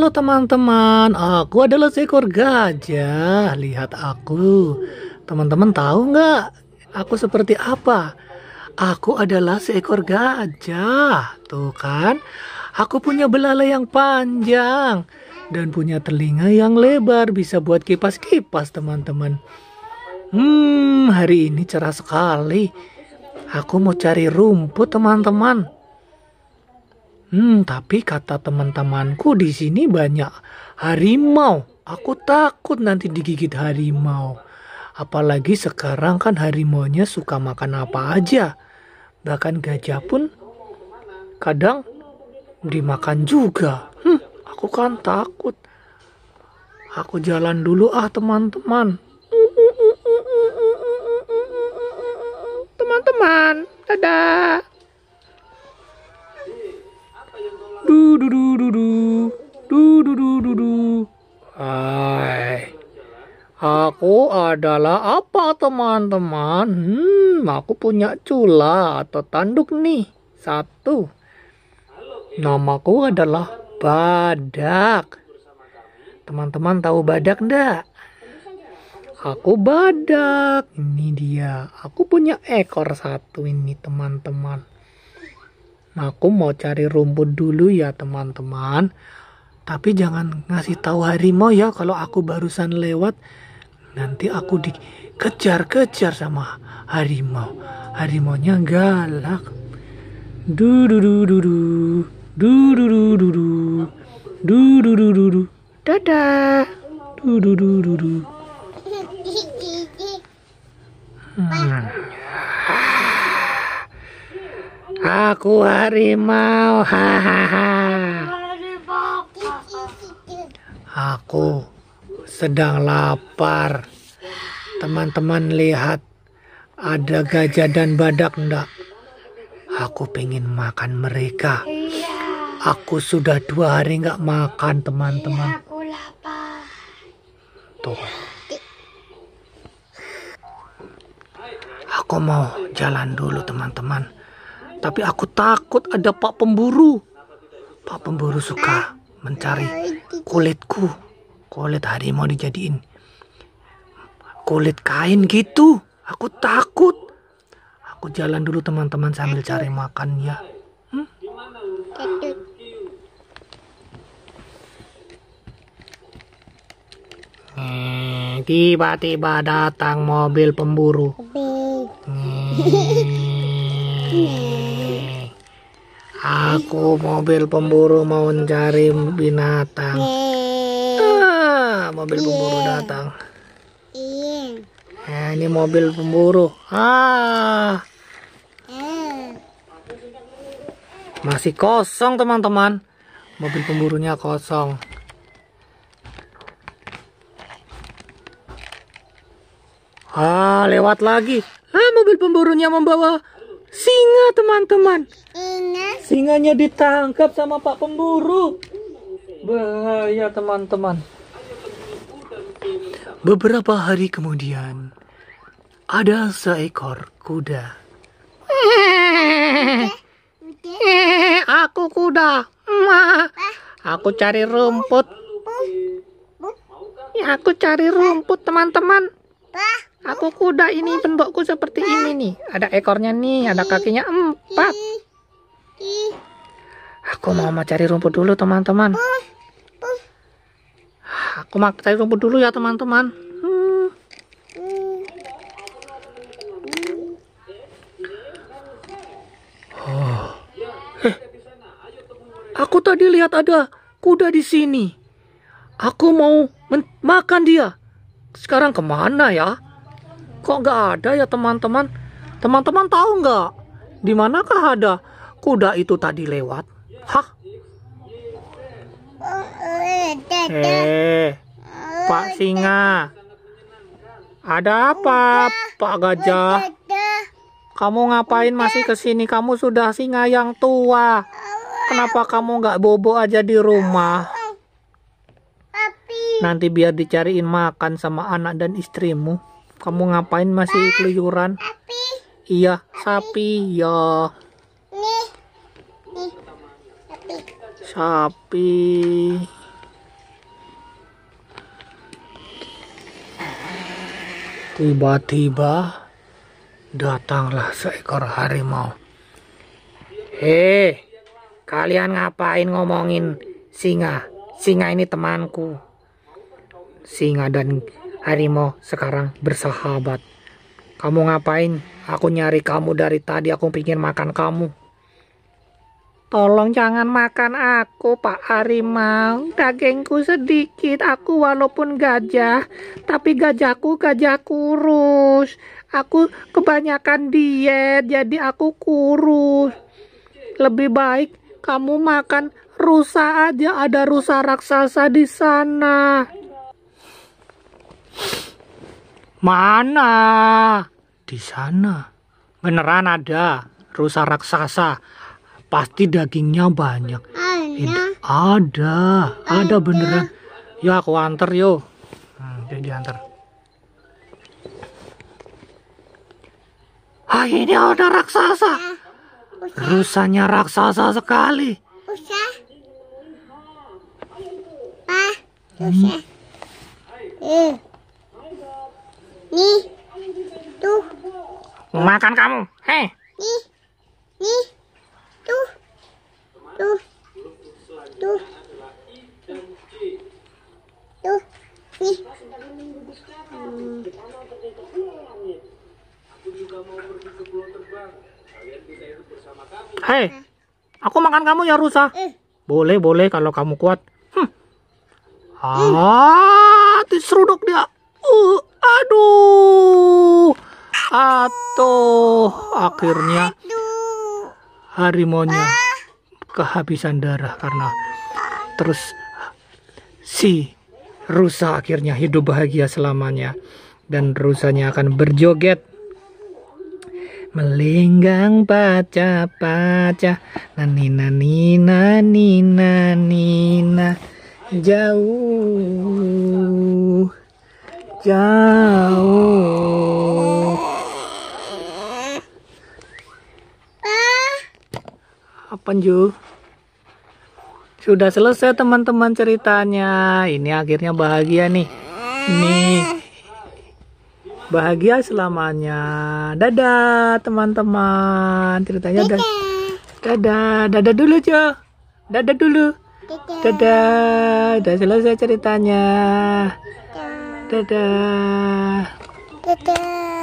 Halo teman-teman, aku adalah seekor gajah. Lihat aku. Teman-teman tahu nggak? Aku seperti apa? Aku adalah seekor gajah. Tuh kan? Aku punya belalai yang panjang dan punya telinga yang lebar bisa buat kipas-kipas teman-teman. Hmm, hari ini cerah sekali. Aku mau cari rumput teman-teman. Hmm, tapi kata teman-temanku di sini banyak harimau. Aku takut nanti digigit harimau. Apalagi sekarang kan harimaunya suka makan apa aja. Bahkan gajah pun kadang dimakan juga. Hmm, aku kan takut. Aku jalan dulu ah teman-teman. Teman-teman, dadah. Du du du du du. Du du du du du. Hai. Aku adalah apa teman-teman? Hmm, aku punya cula atau tanduk nih. Satu. Namaku adalah Badak. Teman-teman tahu badak ndak? Aku badak. Ini dia. Aku punya ekor satu ini teman-teman. Nah, aku mau cari rumput dulu ya teman-teman tapi jangan ngasih tahu harimau ya kalau aku barusan lewat nanti aku dikejar-kejar sama harimau harimaunya galak du du du du du du du du du du du du du du du dadah du du du du du hmm. Aku harimau. Hahaha. Aku sedang lapar. Teman-teman lihat ada gajah dan badak enggak? Aku pengen makan mereka. Aku sudah dua hari nggak makan teman-teman. Aku lapar. Tuh. Aku mau jalan dulu teman-teman. Tapi aku takut ada pak pemburu. Pak pemburu suka mencari kulitku. Kulit harimau dijadiin. Kulit kain gitu. Aku takut. Aku jalan dulu teman-teman sambil cari makan ya. tiba hmm? Hmm, tiba-tiba datang mobil pemburu. Hmm. Aku mobil pemburu mau mencari binatang. Ah, mobil pemburu iya. datang. Nah, ini mobil pemburu. Ah. Masih kosong, teman-teman. Mobil pemburunya kosong. Ah, lewat lagi. Ah, mobil pemburunya membawa Singa teman-teman. Singanya ditangkap sama Pak Pemburu. Bahaya teman-teman. Beberapa hari kemudian, ada seekor kuda. Aku kuda. ma, Aku cari rumput. Aku cari rumput teman-teman. Aku kuda ini bentukku seperti ini nih. Ada ekornya nih, ada kakinya empat. Aku mau mau cari rumput dulu teman-teman. Aku mau cari rumput dulu ya teman-teman. Hmm. Aku tadi lihat ada kuda di sini. Aku mau makan dia. Sekarang kemana ya? kok gak ada ya teman-teman? Teman-teman tahu nggak? Di manakah ada kuda itu tadi lewat? Hah? Eh, Pak Singa. Ada apa, Pak Gajah? Kamu ngapain masih kesini Kamu sudah singa yang tua. Kenapa kamu nggak bobo aja di rumah? Nanti biar dicariin makan sama anak dan istrimu. Kamu ngapain masih keluyuran? Sapi. Iya, sapi. Ya. Sapi. Sapi. Tiba-tiba datanglah seekor harimau. Hei, kalian ngapain ngomongin singa? Singa ini temanku. Singa dan harimau sekarang bersahabat. Kamu ngapain? Aku nyari kamu dari tadi, aku pingin makan kamu. Tolong jangan makan aku, Pak Harimau. Dagingku sedikit, aku walaupun gajah, tapi gajahku gajah kurus. Aku kebanyakan diet, jadi aku kurus. Lebih baik kamu makan rusa aja, ada rusa raksasa di sana. Mana? Di sana. Beneran ada rusa raksasa. Pasti dagingnya banyak. Ada. Ada, ada beneran. Yuk aku antar yuk. Hmm, dia diantar. Ah, ini ada raksasa. Ah, Rusanya raksasa sekali. Rusa? rusa. Hmm. Ah, Makan kamu. Hei. Nih. Nih. Tuh. Tuh. Tuh. Tuh. Nih. Hei. Aku makan kamu ya, Rusa. Eh. Boleh, boleh kalau kamu kuat. Hm. Eh. Ah, diseruduk dia. Uh, aduh. Atau akhirnya Harimonya ah. kehabisan darah karena terus si rusa akhirnya hidup bahagia selamanya dan rusanya akan berjoget melenggang paca paca nani nani nani nani jauh jauh apa Ju? Sudah selesai teman-teman ceritanya. Ini akhirnya bahagia nih. Nih. Bahagia selamanya. Dadah teman-teman. Ceritanya udah. Dadah, dadah dulu Jo. Dadah dulu. Dadah, sudah selesai ceritanya. Dadah. Dadah.